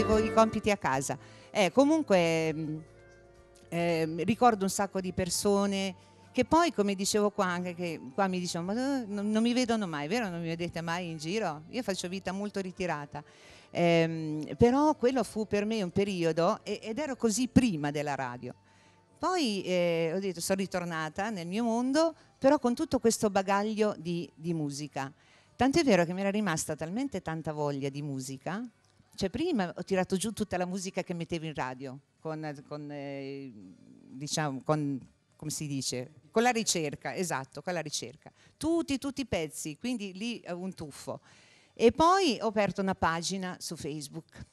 avevo i compiti a casa. Eh, comunque eh, ricordo un sacco di persone che poi, come dicevo qua, anche che qua mi dicevano, ma eh, non, non mi vedono mai, vero? Non mi vedete mai in giro? Io faccio vita molto ritirata. Eh, però quello fu per me un periodo ed ero così prima della radio. Poi eh, ho detto, sono ritornata nel mio mondo, però con tutto questo bagaglio di, di musica. Tant'è vero che mi era rimasta talmente tanta voglia di musica cioè prima ho tirato giù tutta la musica che mettevo in radio, con, con eh, diciamo, con, come si dice, con la ricerca, esatto, con la ricerca. Tutti, tutti i pezzi, quindi lì eh, un tuffo. E poi ho aperto una pagina su Facebook.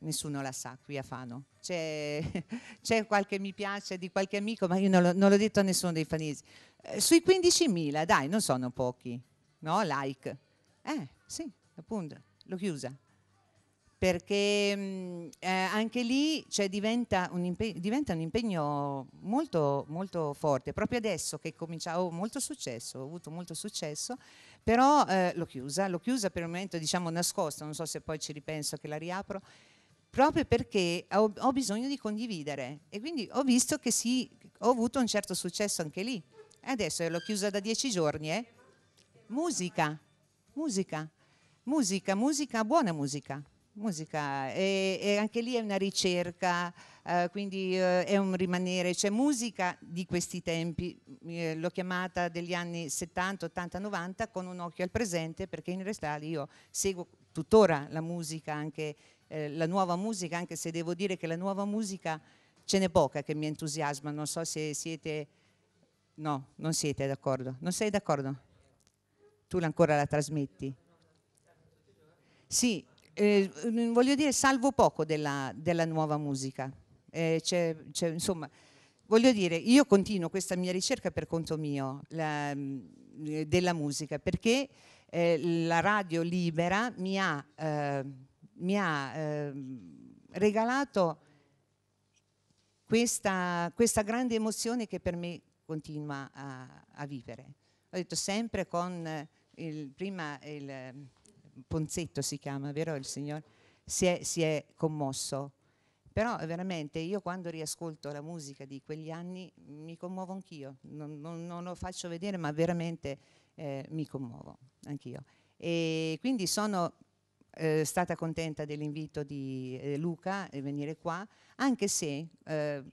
Nessuno la sa qui a Fano. C'è, c'è qualche mi piace di qualche amico, ma io non, lo, non l'ho detto a nessuno dei fanesi. Eh, sui 15.000, dai, non sono pochi, no? Like. Eh, sì, appunto, l'ho chiusa perché eh, anche lì cioè, diventa, un impegno, diventa, un impegno molto, molto forte. Proprio adesso che cominciavo, ho molto successo, ho avuto molto successo, però eh, l'ho chiusa, l'ho chiusa per il momento diciamo nascosta, non so se poi ci ripenso che la riapro, proprio perché ho, ho bisogno di condividere e quindi ho visto che sì, ho avuto un certo successo anche lì. Adesso l'ho chiusa da dieci giorni. Eh. Musica, musica, musica, musica, buona musica musica e, e, anche lì è una ricerca, eh, quindi eh, è un rimanere, c'è musica di questi tempi, eh, l'ho chiamata degli anni 70, 80, 90 con un occhio al presente perché in realtà io seguo tuttora la musica, anche eh, la nuova musica, anche se devo dire che la nuova musica ce n'è poca che mi entusiasma, non so se siete, no, non siete d'accordo, non sei d'accordo? Tu ancora la trasmetti? Sì, eh, mm, voglio dire, salvo poco della, della nuova musica. Eh, c'è, c'è, insomma, voglio dire, io continuo questa mia ricerca per conto mio la, mm, eh, della musica perché eh, la radio libera mi ha, eh, mi ha eh, regalato questa, questa, grande emozione che per me continua a, a vivere. Ho detto sempre con il, prima il Ponzetto si chiama, vero il signor? Si è, si è commosso. Però veramente io quando riascolto la musica di quegli anni mi commuovo anch'io, non, non, non lo faccio vedere ma veramente eh, mi commuovo anch'io. E quindi sono eh, stata contenta dell'invito di eh, Luca di venire qua, anche se eh,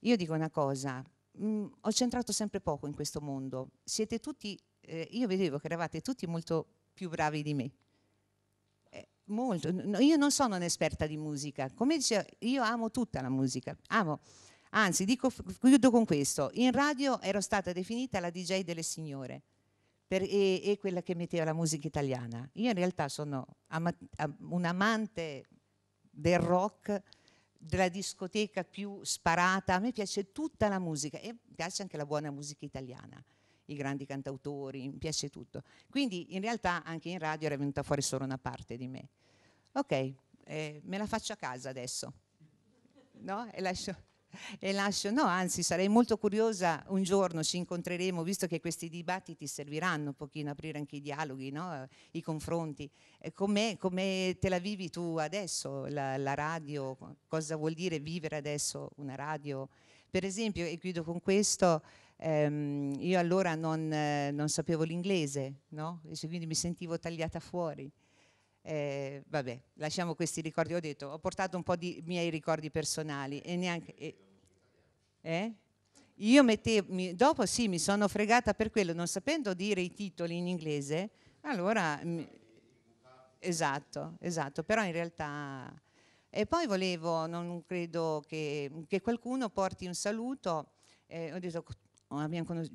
io dico una cosa, mh, mm, ho centrato sempre poco in questo mondo, siete tutti, eh, io vedevo che eravate tutti molto più bravi di me, molto. Io non sono un'esperta di musica, come dicevo, io amo tutta la musica, amo. Anzi, dico, chiudo con questo. In radio ero stata definita la DJ delle signore per, e, e, quella che metteva la musica italiana. Io in realtà sono ama, un amante del rock, della discoteca più sparata. A me piace tutta la musica e piace anche la buona musica italiana i grandi cantautori, mi piace tutto. Quindi in realtà anche in radio era venuta fuori solo una parte di me. Ok, eh, me la faccio a casa adesso. No? E lascio, e lascio, no, anzi sarei molto curiosa, un giorno ci incontreremo, visto che questi dibattiti serviranno un pochino aprire anche i dialoghi, no? i confronti, come, come te la vivi tu adesso, la, la, radio, cosa vuol dire vivere adesso una radio? Per esempio, e chiudo con questo, Um, io allora non, eh, non sapevo l'inglese, no? quindi mi sentivo tagliata fuori. Eh, vabbè, lasciamo questi ricordi. Ho detto, ho portato un po' di miei ricordi personali e neanche... E, eh? Io mettevo, mi, dopo sì, mi sono fregata per quello, non sapendo dire i titoli in inglese, allora... Mi, esatto, esatto, però in realtà... E poi volevo, non credo che, che qualcuno porti un saluto, eh, ho detto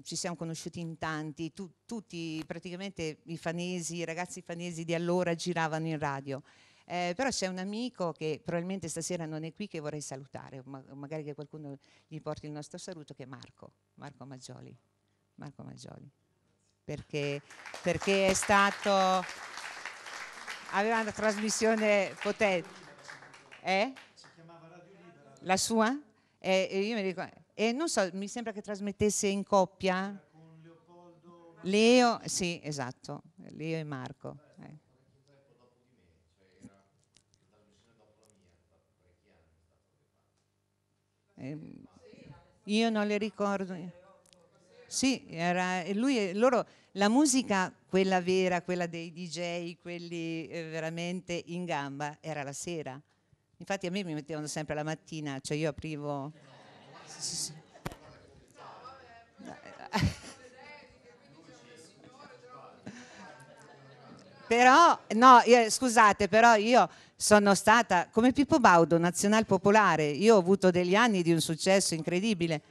ci siamo conosciuti in tanti, tu, tutti praticamente i fanesi, i ragazzi fanesi di allora giravano in radio. Eh, però c'è un amico che probabilmente stasera non è qui che vorrei salutare, ma magari che qualcuno gli porti il nostro saluto, che è Marco, Marco Maggioli. Marco Maggioli. Perché, perché è stato... Aveva una trasmissione potente. Eh? La sua? Eh, io mi ricordo e non so, mi sembra che trasmettesse in coppia. Con Leopoldo. Leo, sì, esatto, Leo e Marco. Eh. Ehm, io non le ricordo. Sì, era, lui, loro, la musica, quella vera, quella dei DJ, quelli eh, veramente in gamba, era la sera. Infatti a me mi mettevano sempre la mattina, cioè io aprivo... però, no, io, scusate, però io sono stata come Pippo Baudo, nazional popolare, io ho avuto degli anni di un successo incredibile.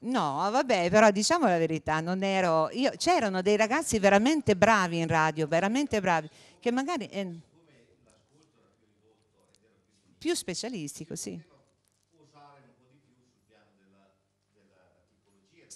No, vabbè, però diciamo la verità, non ero io, c'erano dei ragazzi veramente bravi in radio, veramente bravi, che magari eh, più specialistico, sì.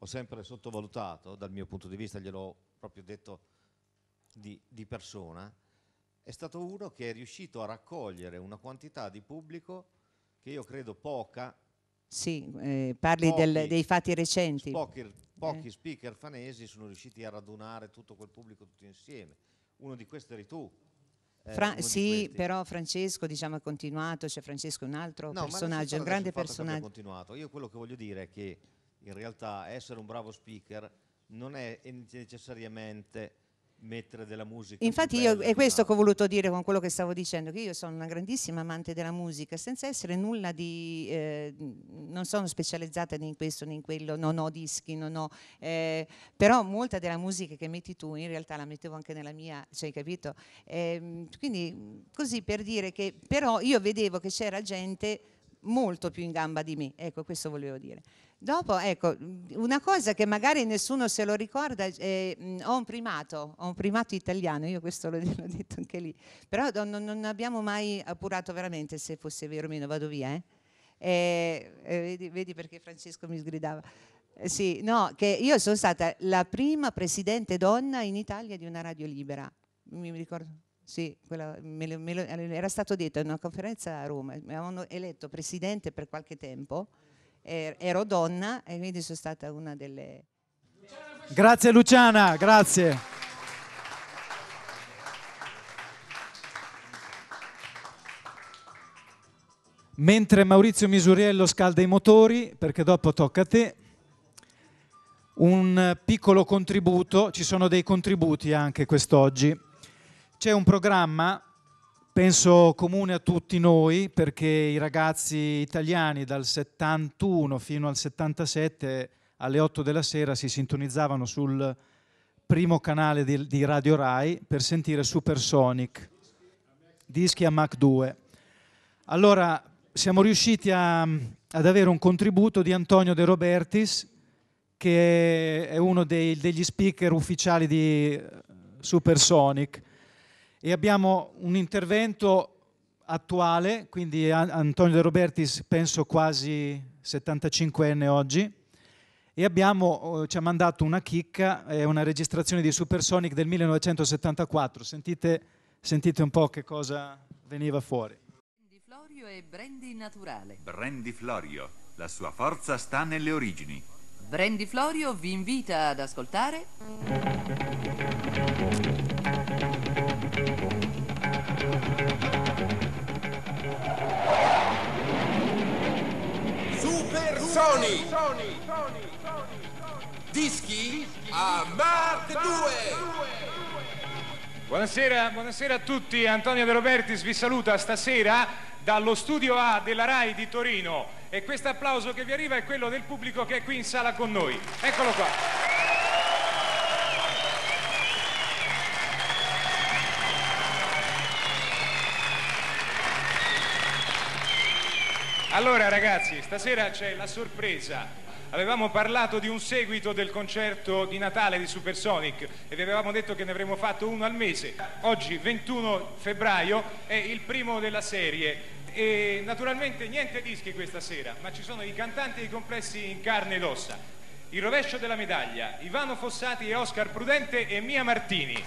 ho sempre sottovalutato dal mio punto di vista, gliel'ho proprio detto di, di persona, è stato uno che è riuscito a raccogliere una quantità di pubblico che io credo poca. Sì, eh, parli pochi, del, dei fatti recenti. Pochi, pochi eh. speaker fanesi sono riusciti a radunare tutto quel pubblico tutto insieme. Uno di questi eri tu. Eh, Fra sì, però Francesco diciamo, ha continuato, c'è cioè Francesco è un altro no, personaggio, un grande personaggio. Io quello che voglio dire è che in realtà essere un bravo speaker non è necessariamente mettere della musica. Infatti io, è questo che ho voluto dire con quello che stavo dicendo, che io sono una grandissima amante della musica, senza essere nulla di, eh, non sono specializzata né in questo né in quello, non ho dischi, non ho, eh, però molta della musica che metti tu in realtà la mettevo anche nella mia, cioè capito? Eh, quindi così per dire che però io vedevo che c'era gente molto più in gamba di me, ecco questo volevo dire. Dopo, ecco, una cosa che magari nessuno se lo ricorda, eh, ho un primato, ho un primato italiano, io questo l'ho, detto anche lì, però non, non abbiamo mai appurato veramente se fosse vero o meno, vado via, eh? Eh, vedi, vedi, perché Francesco mi sgridava. Eh, sì, no, che io sono stata la prima presidente donna in Italia di una radio libera, mi ricordo. Sì, quella, me lo, me lo, era stato detto in una conferenza a Roma, mi avevano eletto presidente per qualche tempo Er-, ero donna e quindi sono stata una delle... Grazie Luciana, grazie. Mentre Maurizio Misuriello scalda i motori, perché dopo tocca a te, un piccolo contributo, ci sono dei contributi anche quest'oggi. C'è un programma penso comune a tutti noi perché i ragazzi italiani dal 71 fino al 77 alle 8 della sera si sintonizzavano sul primo canale di, di Radio Rai per sentire Supersonic, dischi a Mach 2. Allora siamo riusciti a, ad avere un contributo di Antonio De Robertis che è uno dei, degli speaker ufficiali di Supersonic e abbiamo un intervento attuale, quindi Antonio De Robertis penso quasi 75enne oggi, e abbiamo, oh, ci ha mandato una chicca, è una registrazione di Supersonic del 1974, sentite, sentite un po' che cosa veniva fuori. Brandy Florio è brandy naturale. Brandy Florio, la sua forza sta nelle origini. Brandy Florio vi invita ad ascoltare... Sony. Sony. Sony. Dischi a Mark 2. Buonasera, buonasera, a tutti, Antonio De Robertis vi saluta stasera dallo studio A della RAI di Torino e questo applauso che vi arriva è quello del pubblico che è qui in sala con noi. Eccolo qua. Allora ragazzi, stasera c'è la sorpresa. Avevamo parlato di un seguito del concerto di Natale di Supersonic e vi avevamo detto che ne avremmo fatto uno al mese. Oggi, 21 febbraio, è il primo della serie. E naturalmente niente dischi questa sera, ma ci sono i cantanti e i complessi in carne ed ossa. Il rovescio della medaglia, Ivano Fossati e Oscar Prudente e Mia Martini.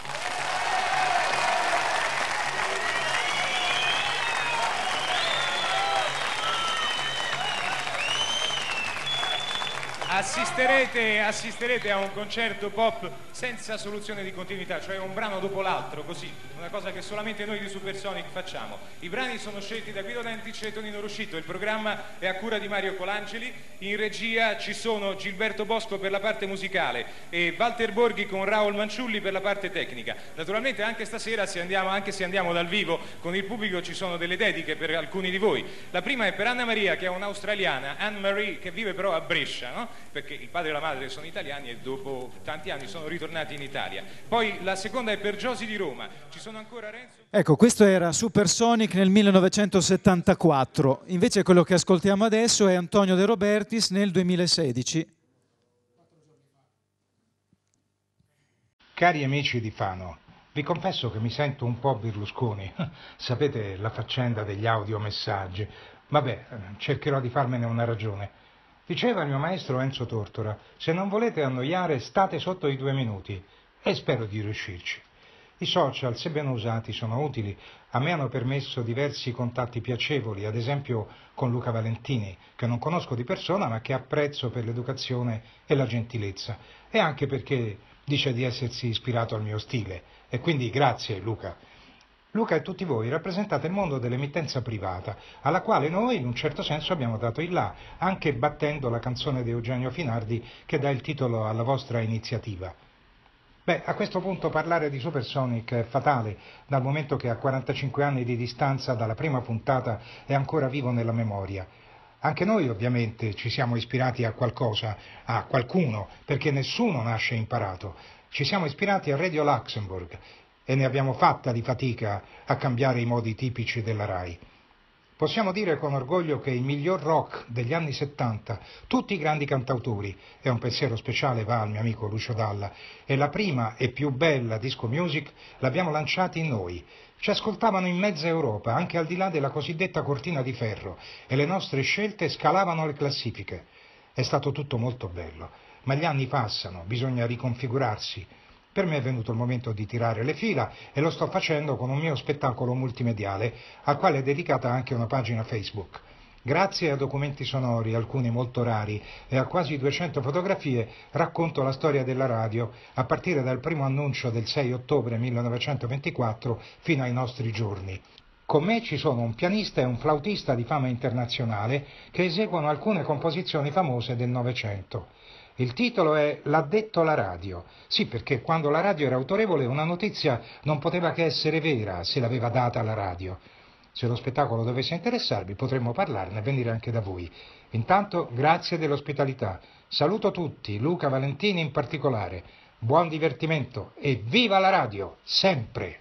assisterete, assisterete, a un concerto pop senza soluzione di continuità, cioè un brano dopo l'altro, così, una cosa che solamente noi di Supersonic facciamo. I brani sono scelti da Guido Dentice e Tonino Ruscito, il programma è a cura di Mario Colangeli, in regia ci sono Gilberto Bosco per la parte musicale e Walter Borghi con Raul Manciulli per la parte tecnica. Naturalmente anche stasera, se andiamo, anche se andiamo dal vivo, con il pubblico ci sono delle dediche per alcuni di voi. La prima è per Anna Maria, che è un'australiana, Anne Marie, che vive però a Brescia, no? perché il padre e la madre sono italiani e dopo tanti anni sono ritornati in Italia. Poi la seconda è per Giosi di Roma, ci sono ancora Renzo... Ecco, questo era Supersonic nel 1974, invece quello che ascoltiamo adesso è Antonio De Robertis nel 2016. Cari amici di Fano, vi confesso che mi sento un po' Berlusconi, sapete la faccenda degli audiomessaggi. Vabbè, cercherò di farmene una ragione. Diceva il mio maestro Enzo Tortora, se non volete annoiare state sotto i due minuti e spero di riuscirci. I social, sebbene usati, sono utili. A me hanno permesso diversi contatti piacevoli, ad esempio con Luca Valentini, che non conosco di persona ma che apprezzo per l'educazione e la gentilezza, e anche perché dice di essersi ispirato al mio stile. E quindi grazie Luca. Luca e tutti voi rappresentate il mondo dell'emittenza privata, alla quale noi in un certo senso abbiamo dato il là, anche battendo la canzone di Eugenio Finardi che dà il titolo alla vostra iniziativa. Beh, a questo punto parlare di Supersonic è fatale, dal momento che a 45 anni di distanza dalla prima puntata è ancora vivo nella memoria. Anche noi ovviamente ci siamo ispirati a qualcosa, a qualcuno, perché nessuno nasce imparato. Ci siamo ispirati a Radio Luxembourg, e ne abbiamo fatta di fatica a cambiare i modi tipici della RAI. Possiamo dire con orgoglio che il miglior rock degli anni 70, tutti i grandi cantautori, e un pensiero speciale va al mio amico Lucio Dalla, e la prima e più bella disco music l'abbiamo lanciata in noi. Ci ascoltavano in mezza Europa, anche al di là della cosiddetta cortina di ferro, e le nostre scelte scalavano le classifiche. È stato tutto molto bello, ma gli anni passano, bisogna riconfigurarsi, per me è venuto il momento di tirare le fila e lo sto facendo con un mio spettacolo multimediale, al quale è dedicata anche una pagina Facebook. Grazie a documenti sonori, alcuni molto rari, e a quasi 200 fotografie, racconto la storia della radio, a partire dal primo annuncio del 6 ottobre 1924 fino ai nostri giorni. Con me ci sono un pianista e un flautista di fama internazionale che eseguono alcune composizioni famose del Novecento. Il titolo è L'ha detto la radio. Sì, perché quando la radio era autorevole una notizia non poteva che essere vera se l'aveva data la radio. Se lo spettacolo dovesse interessarvi potremmo parlarne e venire anche da voi. Intanto grazie dell'ospitalità. Saluto tutti, Luca Valentini in particolare. Buon divertimento e viva la radio, sempre!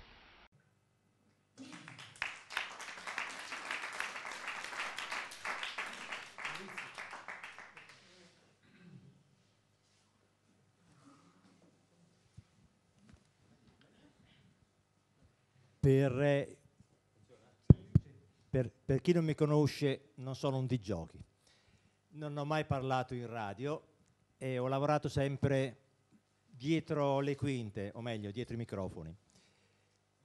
per, eh, per, per chi non mi conosce non sono un di giochi, non ho mai parlato in radio e ho lavorato sempre dietro le quinte, o meglio dietro i microfoni.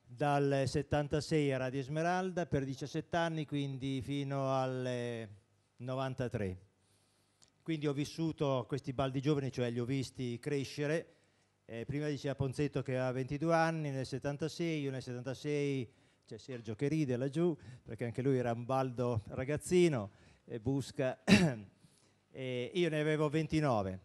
Dal 76 a Radio Esmeralda per 17 anni, quindi fino al 93. Eh, quindi ho vissuto questi baldi giovani, cioè li ho visti crescere eh, prima diceva Ponzetto che aveva 22 anni nel 76, io nel 76 c'è cioè Sergio che ride laggiù perché anche lui era un baldo ragazzino e busca. e io ne avevo 29.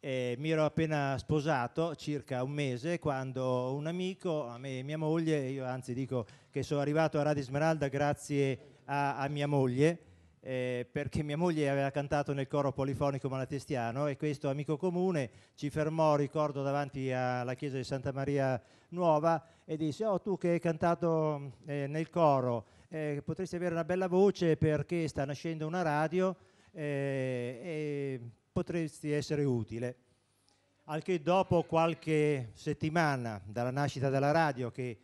E mi ero appena sposato circa un mese quando un amico, a me e mia moglie, io anzi dico che sono arrivato a Radio Smeralda grazie a, a mia moglie, eh, perché mia moglie aveva cantato nel coro polifonico malatestiano e questo amico comune ci fermò, ricordo, davanti alla chiesa di Santa Maria Nuova e disse, oh tu che hai cantato eh, nel coro, eh, potresti avere una bella voce perché sta nascendo una radio eh, e potresti essere utile. Al che dopo qualche settimana dalla nascita della radio, che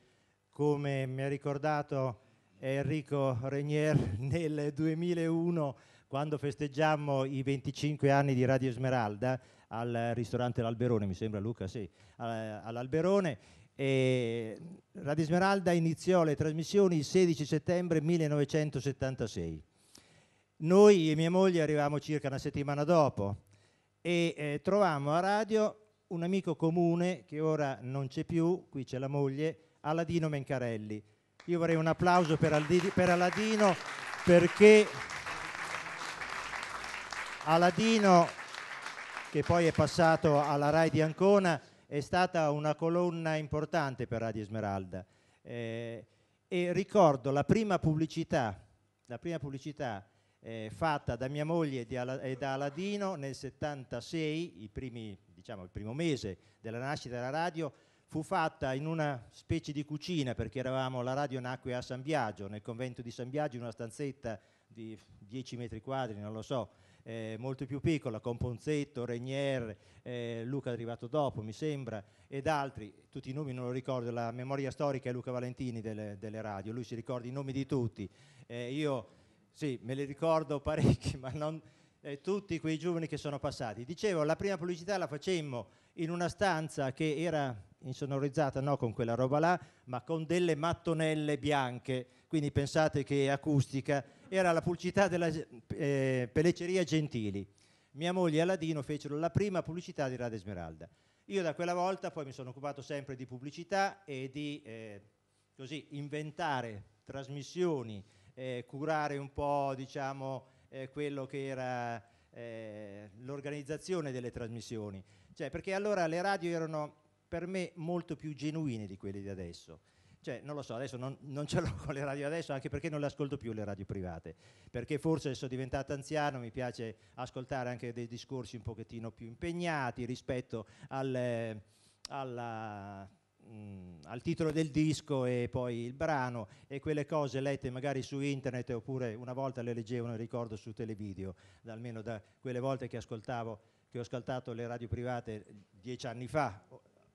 come mi ha ricordato Enrico Regnier nel 2001 quando festeggiammo i 25 anni di Radio Esmeralda al ristorante L'Alberone, mi sembra Luca, sì, all'Alberone. E Radio Esmeralda iniziò le trasmissioni il 16 settembre 1976. Noi e mia moglie arrivavamo circa una settimana dopo e eh, trovammo a radio un amico comune che ora non c'è più, qui c'è la moglie, Aladino Mencarelli io vorrei un applauso per, Aldidi, per Aladino perché Aladino, che poi è passato alla RAI di Ancona, è stata una colonna importante per Radio Esmeralda. Eh, e ricordo la prima pubblicità, la prima pubblicità eh, fatta da mia moglie e da Aladino nel 76, primi, diciamo, il primo mese della nascita della radio, fu fatta in una specie di cucina, perché eravamo, la radio nacque a San Biagio, nel convento di San Biagio, in una stanzetta di 10 metri quadri, non lo so, eh, molto più piccola, con Ponzetto, Regnier, eh, Luca è arrivato dopo, mi sembra, ed altri, tutti i nomi non lo ricordo, la memoria storica è Luca Valentini delle, delle radio, lui si ricorda i nomi di tutti. Eh, io, sì, me li ricordo parecchi, ma non eh, tutti quei giovani che sono passati. Dicevo, la prima pubblicità la facemmo in una stanza che era insonorizzata no con quella roba là, ma con delle mattonelle bianche, quindi pensate che acustica, era la pubblicità della eh, peleceria Gentili. Mia moglie e Aladino fecero la prima pubblicità di Radio Esmeralda. Io da quella volta poi mi sono occupato sempre di pubblicità e di eh, così, inventare trasmissioni, eh, curare un po' diciamo, eh, quello che era eh, l'organizzazione delle trasmissioni. Cioè, perché allora le radio erano per me molto più genuine di quelle di adesso. Cioè, non lo so, adesso non, non ce l'ho con le radio adesso, anche perché non le ascolto più le radio private, perché forse sono diventato anziano, mi piace ascoltare anche dei discorsi un pochettino più impegnati rispetto al, eh, alla, mh, mm, al titolo del disco e poi il brano e quelle cose lette magari su internet oppure una volta le leggevo, leggevano, ricordo, su televideo, almeno da quelle volte che ascoltavo, che ho ascoltato le radio private dieci anni fa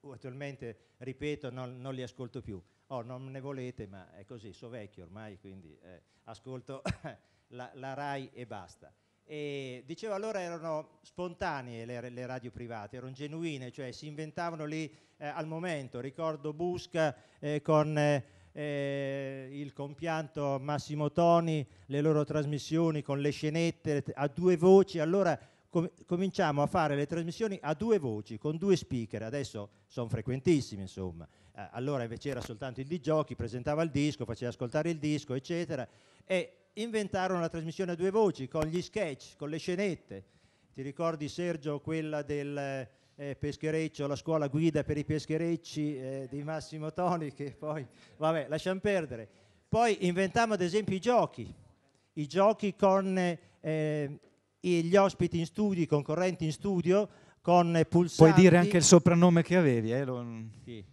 attualmente, ripeto, non, non, li ascolto più. Oh, non ne volete, ma è così, so vecchio ormai, quindi eh, ascolto la, la, RAI e basta. E, dicevo allora erano spontanee le, le, radio private, erano genuine, cioè si inventavano lì eh, al momento. Ricordo Busca eh, con... Eh, eh il compianto Massimo Toni, le loro trasmissioni con le scenette a due voci, allora com cominciamo a fare le trasmissioni a due voci, con due speaker, adesso sono frequentissimi insomma, eh, allora invece era soltanto il di giochi, presentava il disco, faceva ascoltare il disco eccetera e inventarono la trasmissione a due voci con gli sketch, con le scenette, ti ricordi Sergio quella del eh, peschereccio, la scuola guida per i pescherecci eh, di Massimo Toni che poi, vabbè lasciamo perdere, poi inventammo ad esempio i giochi, i giochi con... Eh, gli ospiti in studio, i concorrenti in studio con pulsanti. Puoi dire anche il soprannome che avevi, eh? Lo... Sì.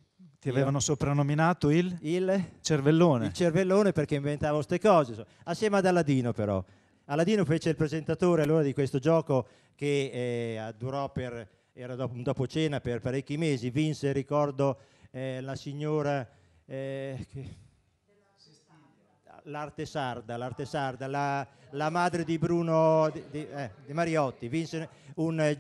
Ti avevano Io. soprannominato il... il, cervellone. Il cervellone perché inventavo queste cose, assieme ad Aladino però. Aladino fece il presentatore allora di questo gioco che eh, durò per, era dopo, dopo, cena per parecchi mesi, vinse, ricordo, eh, la signora... Eh, che l'arte sarda, l'arte sarda, la, la, madre di Bruno di, di, eh, di Mariotti vinse un eh,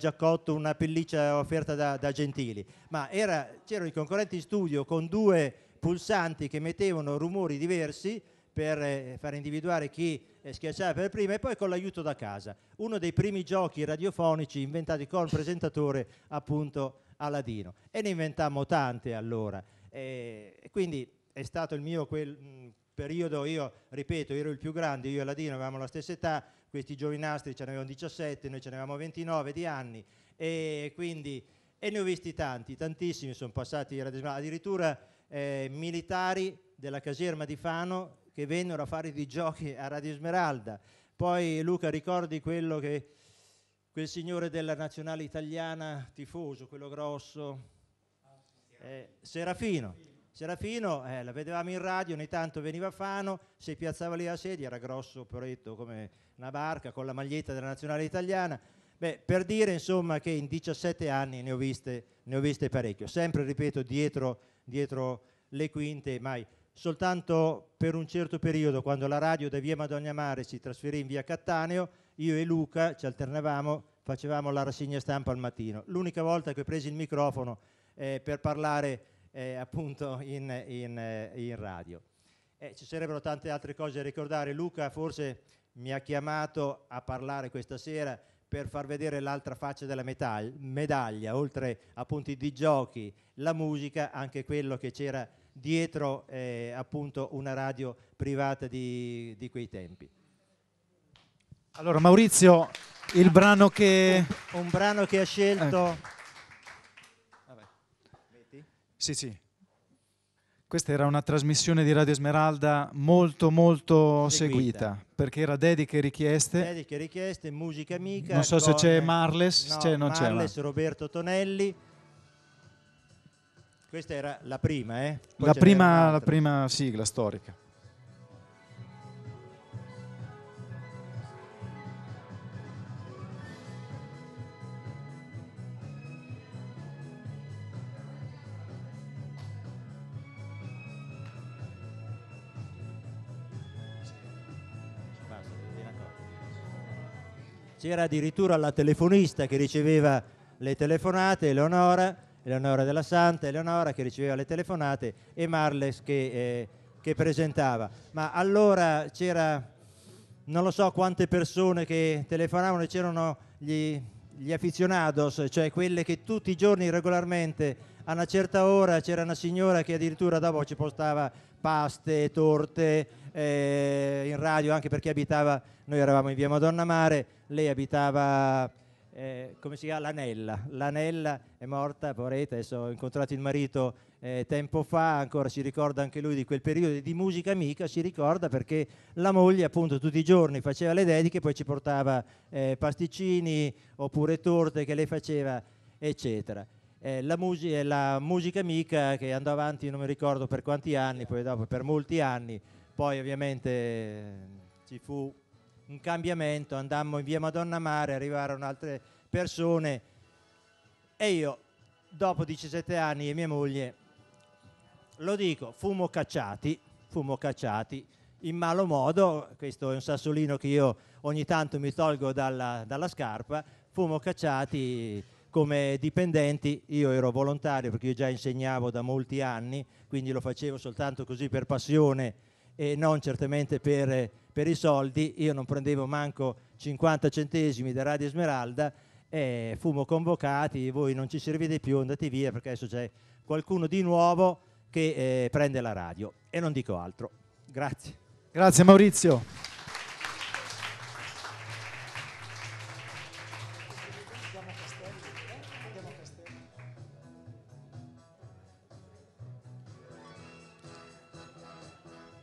una pelliccia offerta da, da Gentili, ma c'erano i concorrenti in studio con due pulsanti che mettevano rumori diversi per eh, far individuare chi eh, schiacciava per prima e poi con l'aiuto da casa. Uno dei primi giochi radiofonici inventati col presentatore appunto Aladino e ne inventammo tante allora. Eh, quindi è stato il mio quel, mh, periodo io, ripeto, ero il più grande, io e la Dino avevamo la stessa età, questi giovinastri ce ne avevano 17, noi ce ne avevamo 29 di anni e quindi e ne ho visti tanti, tantissimi sono passati addirittura eh, militari della caserma di Fano che vennero a fare dei giochi a Radio Smeralda. Poi Luca ricordi quello che quel signore della nazionale italiana tifoso, quello grosso, eh, Serafino Serafino eh, la vedevamo in radio, ogni tanto veniva Fano, si piazzava lì la sedia, era grosso, poretto come una barca, con la maglietta della nazionale italiana. Beh, per dire insomma che in 17 anni ne ho viste, ne ho viste parecchio, sempre, ripeto, dietro, dietro le quinte, mai soltanto per un certo periodo, quando la radio da via Madonna Mare si trasferì in via Cattaneo, io e Luca ci alternavamo, facevamo la rassegna stampa al mattino. L'unica volta che ho preso il microfono eh, per parlare eh, appunto in, in, eh, in radio. Eh, ci sarebbero tante altre cose da ricordare, Luca forse mi ha chiamato a parlare questa sera per far vedere l'altra faccia della medaglia, oltre appunto i digiochi, la musica, anche quello che c'era dietro eh, appunto una radio privata di, di quei tempi. Allora Maurizio, il brano che... Un, un brano che ha scelto... Ecco sì, sì. Questa era una trasmissione di Radio Esmeralda molto molto seguita, seguita perché era dediche e richieste. Dediche richieste, musica amica. Non so con... se c'è Marles, no, c'è, non c'è. Marles, Roberto Tonelli. Questa era la prima, eh? La prima, la prima sigla storica. c'era addirittura la telefonista che riceveva le telefonate, Eleonora, Eleonora della Santa, Eleonora che riceveva le telefonate e Marles che, eh, che presentava. Ma allora c'era non lo so quante persone che telefonavano e c'erano gli, gli aficionados, cioè quelle che tutti i giorni regolarmente a una certa ora c'era una signora che addirittura dopo ci postava paste, torte, eh, in radio anche perché abitava, noi eravamo in via Madonna Mare, lei abitava, eh, come si chiama, l'Anella, l'Anella è morta, poveretta, adesso ho incontrato il marito eh, tempo fa, ancora si ricorda anche lui di quel periodo di musica amica, si ricorda perché la moglie appunto tutti i giorni faceva le dediche, poi ci portava eh, pasticcini oppure torte che lei faceva, eccetera. Eh, la, musica, eh, la, musica amica che andò avanti non mi ricordo per quanti anni, poi dopo per molti anni, poi ovviamente eh, ci fu un cambiamento, andammo in via Madonna Mare, arrivarono altre persone e io dopo 17 anni e mia moglie, lo dico, fumo cacciati, fummo cacciati in malo modo, questo è un sassolino che io ogni tanto mi tolgo dalla, dalla scarpa, fumo cacciati come dipendenti, io ero volontario perché io già insegnavo da molti anni, quindi lo facevo soltanto così per passione e non certamente per, per i soldi, io non prendevo manco 50 centesimi da Radio Esmeralda e fummo convocati, voi non ci servite più, andate via perché adesso c'è qualcuno di nuovo che eh, prende la radio e non dico altro. Grazie. Grazie Maurizio.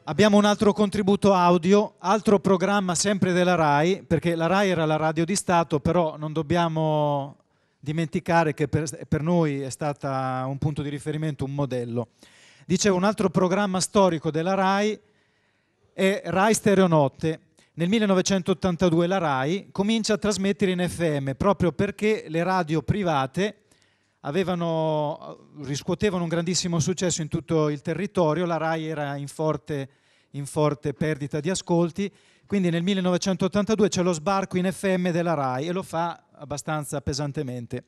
Abbiamo un altro contributo audio, altro programma sempre della RAI, perché la RAI era la radio di Stato, però non dobbiamo dimenticare che per, per noi è stata un punto di riferimento, un modello. Dicevo, un altro programma storico della RAI è RAI Stereonotte. Nel 1982 la RAI comincia a trasmettere in FM proprio perché le radio private avevano, riscuotevano un grandissimo successo in tutto il territorio, la RAI era in forte, in forte perdita di ascolti, quindi nel 1982 c'è lo sbarco in FM della RAI e lo fa abbastanza pesantemente.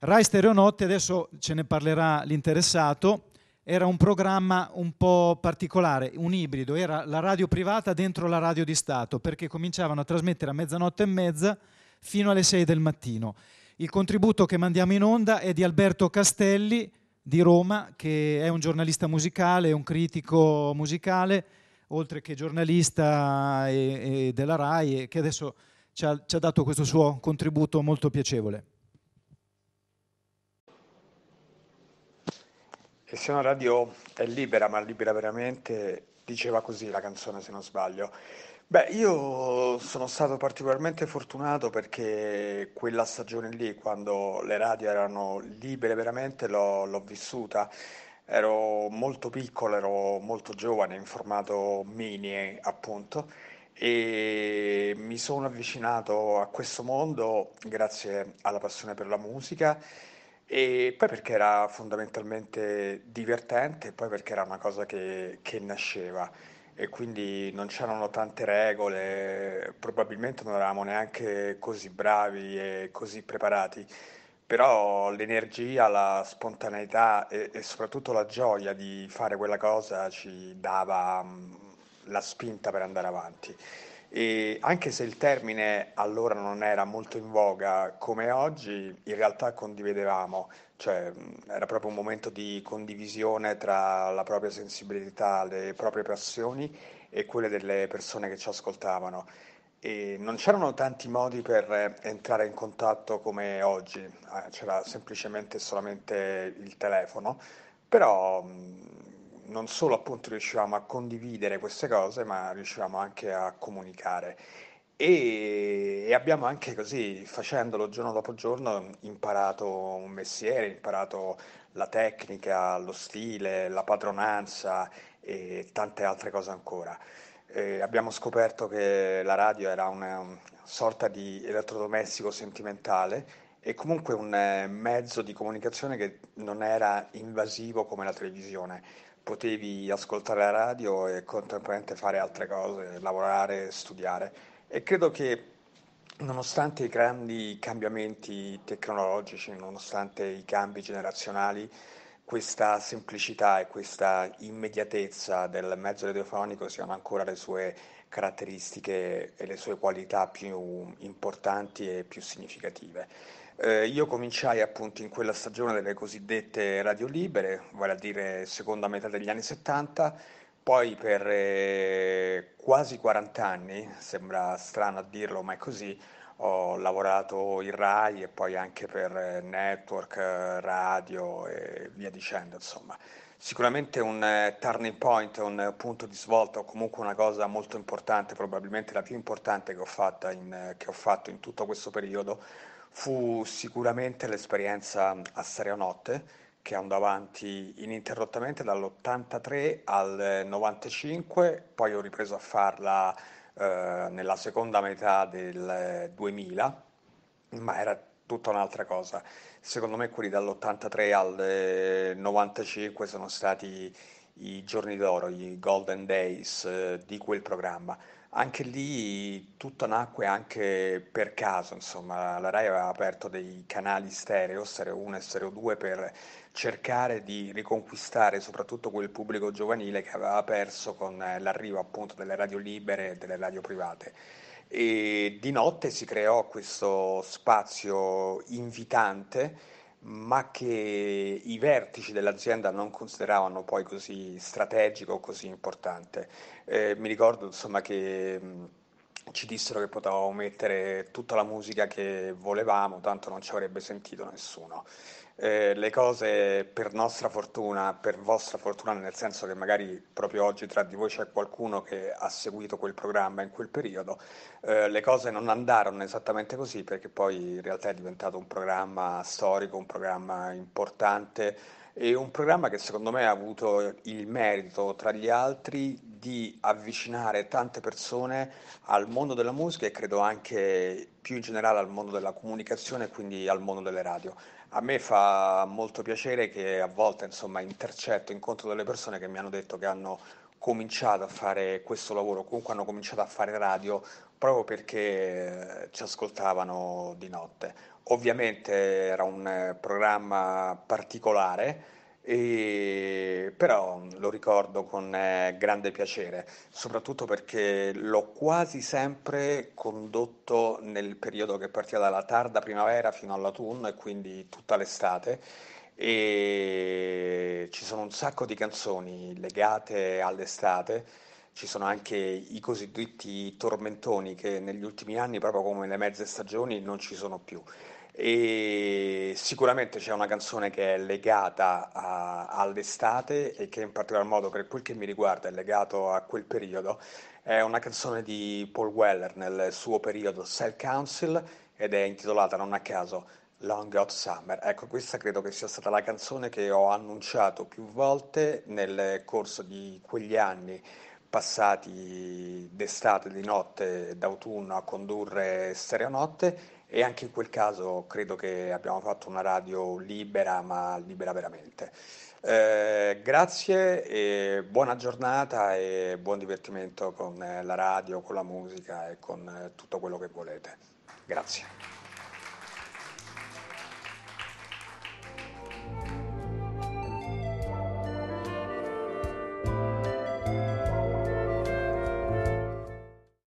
Rai Stereonotte, adesso ce ne parlerà l'interessato, era un programma un po' particolare, un ibrido, era la radio privata dentro la radio di Stato, perché cominciavano a trasmettere a mezzanotte e mezza fino alle 6 del mattino. Il contributo che mandiamo in onda è di Alberto Castelli di Roma, che è un giornalista musicale, un critico musicale, oltre che giornalista e, e della RAI, e che adesso ci ha, ci ha dato questo suo contributo molto piacevole. E se una radio è libera, ma libera veramente, diceva così la canzone se non sbaglio. Beh, io sono stato particolarmente fortunato perché quella stagione lì, quando le radio erano libere veramente, l'ho, l'ho vissuta. Ero molto piccolo, ero molto giovane, in formato mini, eh, appunto, e mi sono avvicinato a questo mondo grazie alla passione per la musica e poi perché era fondamentalmente divertente e poi perché era una cosa che, che nasceva e quindi non c'erano tante regole, probabilmente non eravamo neanche così bravi e così preparati, però l'energia, la spontaneità e, e soprattutto la gioia di fare quella cosa ci dava mm, la spinta per andare avanti. E anche se il termine allora non era molto in voga come oggi, in realtà condividevamo cioè era proprio un momento di condivisione tra la propria sensibilità, le proprie passioni e quelle delle persone che ci ascoltavano. E non c'erano tanti modi per eh, entrare in contatto come oggi, eh, c'era semplicemente solamente il telefono, però non solo appunto riuscivamo a condividere queste cose, ma riuscivamo anche a comunicare. E, e abbiamo anche così, facendolo giorno dopo giorno, imparato un mestiere, imparato la tecnica, lo stile, la padronanza e tante altre cose ancora. Eh, abbiamo scoperto che la radio era una sorta di elettrodomestico sentimentale e comunque un eh, mezzo di comunicazione che non era invasivo come la televisione. Potevi ascoltare la radio e contemporaneamente fare altre cose, lavorare, studiare. E credo che nonostante i grandi cambiamenti tecnologici, nonostante i cambi generazionali, questa semplicità e questa immediatezza del mezzo radiofonico siano ancora le sue caratteristiche e le sue qualità più importanti e più significative. Eh, io cominciai appunto in quella stagione delle cosiddette radio libere, vale a dire seconda metà degli anni 70, poi per eh, quasi 40 anni, sembra strano a dirlo, ma è così, ho lavorato in RAI e poi anche per eh, network, eh, radio e via dicendo, insomma. Sicuramente un turning point, un punto di svolta o comunque una cosa molto importante, probabilmente la più importante che ho, in, che ho fatto in tutto questo periodo, fu sicuramente l'esperienza a Stereonotte che hanno avanti ininterrottamente dall'83 al 95, poi ho ripreso a farla eh, nella seconda metà del 2000, ma era tutta un'altra cosa. Secondo me quelli dall'83 al 95 eh, sono stati i giorni d'oro, i golden days eh, di quel programma anche lì tutto nacque anche per caso, insomma, la RAI aveva aperto dei canali stereo, stereo 1 e stereo 2, per cercare di riconquistare soprattutto quel pubblico giovanile che aveva perso con eh, l'arrivo appunto delle radio libere e delle radio private. E di notte si creò questo spazio invitante ma che i vertici dell'azienda non consideravano poi così strategico o così importante. Eh, mi ricordo insomma che mh, ci dissero che potevamo mettere tutta la musica che volevamo, tanto non ci avrebbe sentito nessuno eh, le cose per nostra fortuna, per vostra fortuna, nel senso che magari proprio oggi tra di voi c'è qualcuno che ha seguito quel programma in quel periodo, eh, le cose non andarono esattamente così perché poi in realtà è diventato un programma storico, un programma importante e un programma che secondo me ha avuto il merito tra gli altri di avvicinare tante persone al mondo della musica e credo anche più in generale al mondo della comunicazione e quindi al mondo delle radio. A me fa molto piacere che a volte insomma, intercetto, incontro delle persone che mi hanno detto che hanno cominciato a fare questo lavoro, comunque hanno cominciato a fare radio proprio perché eh, ci ascoltavano di notte. Ovviamente era un eh, programma particolare, e, però mm, lo ricordo con eh, grande piacere, soprattutto perché l'ho quasi sempre condotto nel periodo che partiva dalla tarda primavera fino all'autunno e quindi tutta l'estate. E ci sono un sacco di canzoni legate all'estate ci sono anche i cosiddetti tormentoni che negli ultimi anni, proprio come le mezze stagioni, non ci sono più. E sicuramente c'è una canzone che è legata a, all'estate e che in particolar modo per quel che mi riguarda è legato a quel periodo. È una canzone di Paul Weller nel suo periodo Cell Council ed è intitolata non a caso Long Hot Summer. Ecco, questa credo che sia stata la canzone che ho annunciato più volte nel corso di quegli anni passati d'estate, di notte, d'autunno a condurre Stereonotte e anche in quel caso credo che abbiamo fatto una radio libera, ma libera veramente. Eh, grazie buona giornata e buon divertimento con la radio, con la musica e con tutto quello che volete. Grazie.